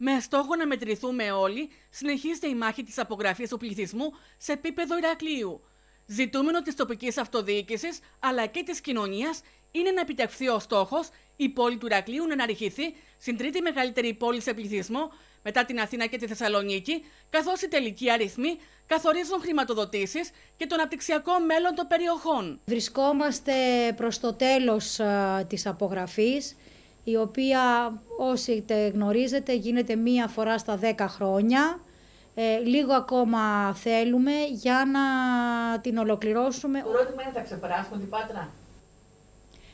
Με στόχο να μετρηθούμε όλοι, συνεχίζεται η μάχη της απογραφής του πληθυσμού σε επίπεδο Ηρακλείου. Ζητούμενο της τοπικής αυτοδιοίκησης αλλά και της κοινωνίας είναι να επιτευχθεί ο στόχος η πόλη του Ηρακλείου να αναρριχθεί στην τρίτη μεγαλύτερη πόλη σε πληθυσμό μετά την Αθήνα και τη Θεσσαλονίκη, καθώς οι τελικοί αριθμοί καθορίζουν χρηματοδοτήσεις και τον απτυξιακό μέλλον των περιοχών. Βρισκόμαστε προς το τέλος της απογραφής η οποία όσοι τε γνωρίζετε γίνεται μία φορά στα 10 χρόνια. Ε, λίγο ακόμα θέλουμε για να την ολοκληρώσουμε. Το ερώτημα είναι θα ξεπεράσουμε την Πάτρα.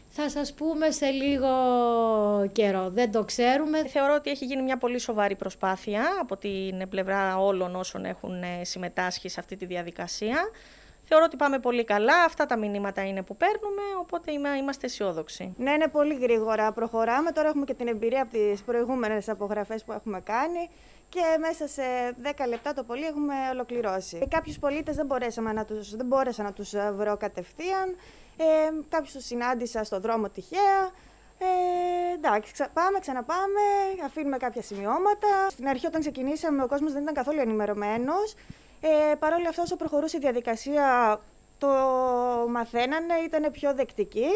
Θα σας πούμε σε λίγο καιρό. Δεν το ξέρουμε. Θεωρώ ότι έχει γίνει μια πολύ σοβαρή προσπάθεια από την πλευρά όλων όσων έχουν ε, συμμετάσχει σε αυτή τη διαδικασία. Θεωρώ ότι πάμε πολύ καλά. Αυτά τα μηνύματα είναι που παίρνουμε, οπότε είμαστε αισιόδοξοι. Ναι, είναι πολύ γρήγορα. Προχωράμε. Τώρα έχουμε και την εμπειρία από τις προηγούμενες απογραφές που έχουμε κάνει και μέσα σε 10 λεπτά το πολύ έχουμε ολοκληρώσει. Ε, Κάποιους πολίτες δεν, να τους, μπόρεσα να τους ε, βρω κατευθείαν. Ε, Κάποιους τους συνάντησα στον δρόμο τυχαία. Ε, εντάξει, ξα... πάμε, ξαναπάμε, αφήνουμε κάποια σημειώματα. Στην αρχή, όταν ξεκινήσαμε, ο κόσμος δεν ήταν καθόλου ενημερωμένος. Ε, Παρ' όλα αυτά, όσο προχωρούσε η διαδικασία, το μαθαίνανε, ήταν πιο δεκτική.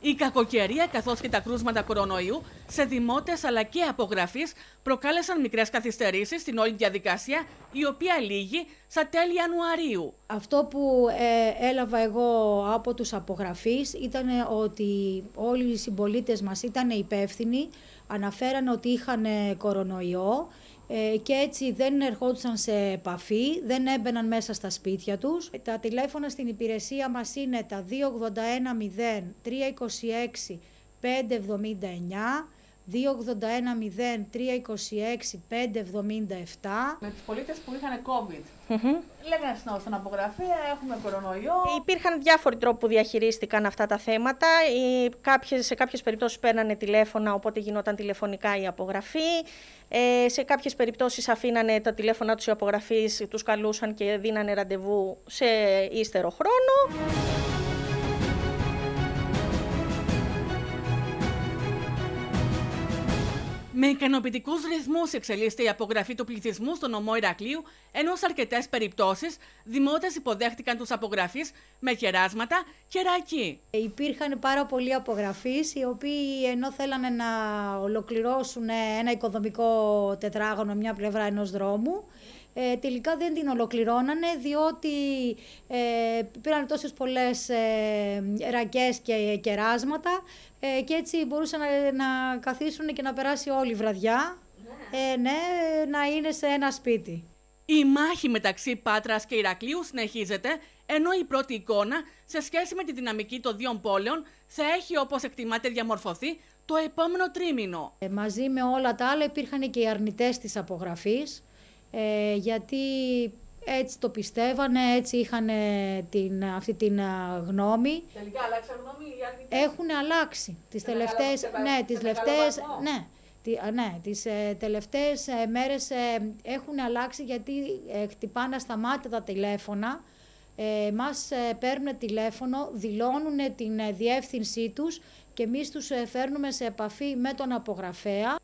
Η κακοκαιρία καθώς και τα κρούσματα κορονοϊού σε δημότες αλλά και απογραφή προκάλεσαν μικρές καθυστερήσεις στην όλη διαδικασία, η οποία λύγει στα τέλη Ιανουαρίου. Αυτό που ε, έλαβα εγώ από τους απογραφείς ήταν ότι όλοι οι συμπολίτες μας ήταν υπεύθυνοι, αναφέραν ότι είχαν κορονοϊό. Ε, και έτσι δεν ερχόντουσαν σε επαφή, δεν έμπαιναν μέσα στα σπίτια τους. Τα τηλέφωνα στην υπηρεσία μας είναι τα 281 0 326 579 81 03 26 577 Με τους πολίτες που είχαν COVID. Mm-hmm. Λέγανε στην στον απογραφία, ε, έχουμε κορονοϊό. Υπήρχαν διάφοροι τρόποι που διαχειρίστηκαν αυτά τα θέματα. κάποιες, σε κάποιες περιπτώσεις παίρνανε τηλέφωνα, οπότε γινόταν τηλεφωνικά η απογραφή. Ε, σε κάποιες περιπτώσεις αφήνανε τα τηλέφωνα τους οι απογραφείς, τους καλούσαν και δίνανε ραντεβού σε ύστερο χρόνο. Με ικανοποιητικούς ρυθμούς εξελίσσεται η απογραφή του πληθυσμού στον νομό Ηρακλείου, ενώ σε αρκετές περιπτώσεις δημότες υποδέχτηκαν τους απογραφείς με χεράσματα και ρακί. Ε, υπήρχαν πάρα πολλοί απογραφείς, οι οποίοι ενώ θέλανε να ολοκληρώσουν ένα οικοδομικό τετράγωνο μια πλευρά ενός δρόμου, ε, τελικά δεν την ολοκληρώνανε διότι ε, πήραν τόσες πολλές ε, ρακές και κεράσματα ε, και έτσι μπορούσαν να, καθίσουν και να περάσει όλη η βραδιά ε, ναι, να είναι σε ένα σπίτι. Η μάχη μεταξύ Πάτρας και Ηρακλείου συνεχίζεται, ενώ η πρώτη εικόνα σε σχέση με τη δυναμική των δύο πόλεων θα έχει όπως εκτιμάται διαμορφωθεί το επόμενο τρίμηνο. Ε, μαζί με όλα τα άλλα υπήρχαν και οι αρνητές της απογραφής, ε, γιατί έτσι το πιστεύανε, έτσι είχαν την, αυτή την γνώμη. Τελικά αλλάξαν γνώμη Έχουν αλλάξει τις τελευταίες, ναι, ναι, ναι, τις ε, τελευταίες, ναι, τι, ναι, τις τελευταίες μέρες ε, έχουν αλλάξει γιατί χτυπάνε στα μάτια τα τηλέφωνα, ε, μας παίρνουν τηλέφωνο, δηλώνουν την διεύθυνσή τους και εμείς τους φέρνουμε σε επαφή με τον απογραφέα.